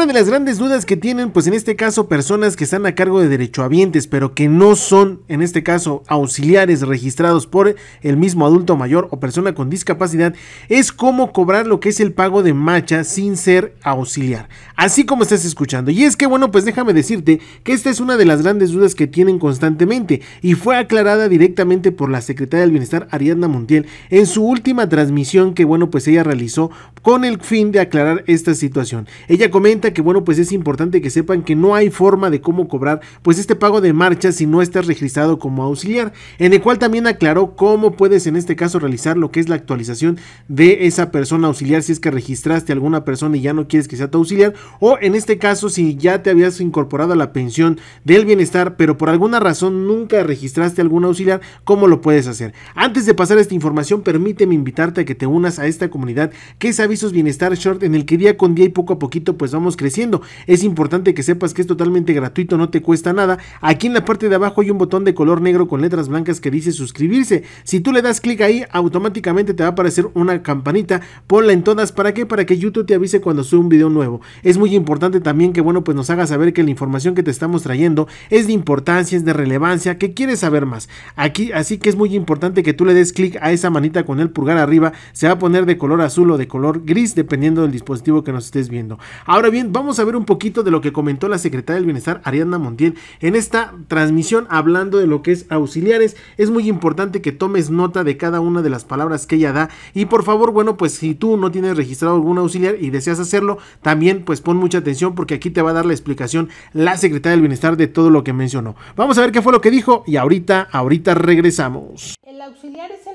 Una de las grandes dudas que tienen, pues en este caso, personas que están a cargo de derechohabientes, pero que no son, en este caso, auxiliares registrados por el mismo adulto mayor o persona con discapacidad, es cómo cobrar lo que es el pago de macha sin ser auxiliar. Así como estás escuchando. Y es que, bueno, pues déjame decirte que esta es una de las grandes dudas que tienen constantemente y fue aclarada directamente por la secretaria del Bienestar, Ariadna Montiel, en su última transmisión que, bueno, pues ella realizó con el fin de aclarar esta situación. Ella comenta que bueno, pues es importante que sepan que no hay forma de cómo cobrar pues este pago de marcha si no estás registrado como auxiliar, en el cual también aclaró cómo puedes en este caso realizar lo que es la actualización de esa persona auxiliar si es que registraste a alguna persona y ya no quieres que sea tu auxiliar o en este caso si ya te habías incorporado a la pensión del bienestar pero por alguna razón nunca registraste a algún auxiliar, cómo lo puedes hacer. Antes de pasar esta información, permíteme invitarte a que te unas a esta comunidad que es Avisos Bienestar Short en el que día con día y poco a poquito pues vamos creciendo. Es importante que sepas que es totalmente gratuito, no te cuesta nada. Aquí en la parte de abajo hay un botón de color negro con letras blancas que dice suscribirse. Si tú le das clic ahí, automáticamente te va a aparecer una campanita. Ponla en todas. ¿Para qué? Para que YouTube te avise cuando suba un video nuevo. Es muy importante también que, bueno, pues nos haga saber que la información que te estamos trayendo es de importancia, es de relevancia, que quieres saber más. Aquí, así que es muy importante que tú le des clic a esa manita con el pulgar arriba. Se va a poner de color azul o de color gris, dependiendo del dispositivo que nos estés viendo. Ahora bien, vamos a ver un poquito de lo que comentó la secretaria del Bienestar, Ariadna Montiel, en esta transmisión hablando de lo que es auxiliares. Es muy importante que tomes nota de cada una de las palabras que ella da. Y por favor, bueno, pues si tú no tienes registrado algún auxiliar y deseas hacerlo, también pues pon mucha atención porque aquí te va a dar la explicación la secretaria del Bienestar de todo lo que mencionó. Vamos a ver qué fue lo que dijo y ahorita, ahorita regresamos. El auxiliar es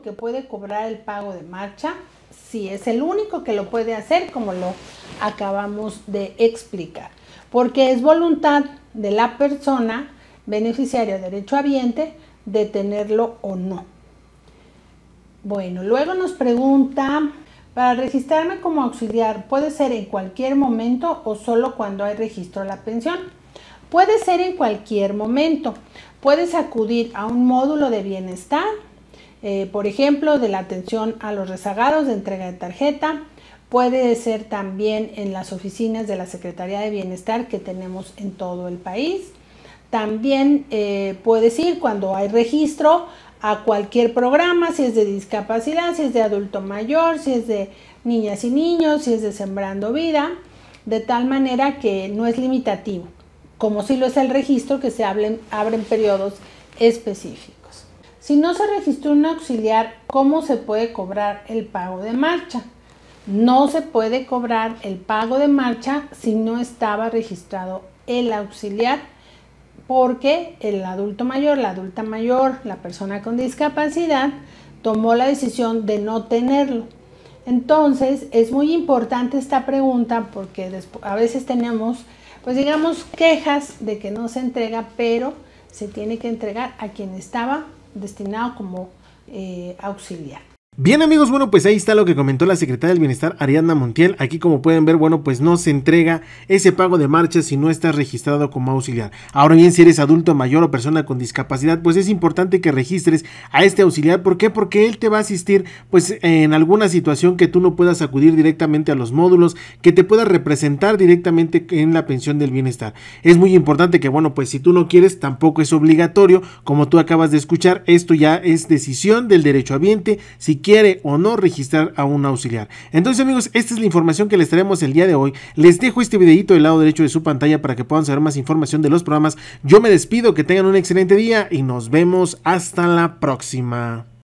que puede cobrar el pago de marcha, si es el único que lo puede hacer como lo acabamos de explicar, porque es voluntad de la persona beneficiaria derecho habiente de tenerlo o no. Bueno, luego nos pregunta, para registrarme como auxiliar, ¿puede ser en cualquier momento o solo cuando hay registro de la pensión? Puede ser en cualquier momento. Puedes acudir a un módulo de bienestar eh, por ejemplo, de la atención a los rezagados de entrega de tarjeta. Puede ser también en las oficinas de la Secretaría de Bienestar que tenemos en todo el país. También puede eh, puedes ir cuando hay registro a cualquier programa, si es de discapacidad, si es de adulto mayor, si es de niñas y niños, si es de Sembrando Vida, de tal manera que no es limitativo, como si lo es el registro que se abren periodos específicos. Si no se registró un auxiliar, ¿cómo se puede cobrar el pago de marcha? No se puede cobrar el pago de marcha si no estaba registrado el auxiliar, porque el adulto mayor, la adulta mayor, la persona con discapacidad, tomó la decisión de no tenerlo. Entonces, es muy importante esta pregunta porque a veces tenemos, pues digamos, quejas de que no se entrega, pero se tiene que entregar a quien estaba destinado como eh, auxiliar. Bien amigos, bueno pues ahí está lo que comentó la secretaria del Bienestar Ariadna Montiel, aquí como pueden ver, bueno pues no se entrega ese pago de marcha si no estás registrado como auxiliar. Ahora bien, si eres adulto mayor o persona con discapacidad, pues es importante que registres a este auxiliar, ¿por qué? Porque él te va a asistir pues en alguna situación que tú no puedas acudir directamente a los módulos, que te pueda representar directamente en la pensión del bienestar. Es muy importante que bueno pues si tú no quieres, tampoco es obligatorio, como tú acabas de escuchar, esto ya es decisión del derecho si quiere o no registrar a un auxiliar. Entonces amigos, esta es la información que les traemos el día de hoy. Les dejo este videito del lado derecho de su pantalla para que puedan saber más información de los programas. Yo me despido, que tengan un excelente día y nos vemos hasta la próxima.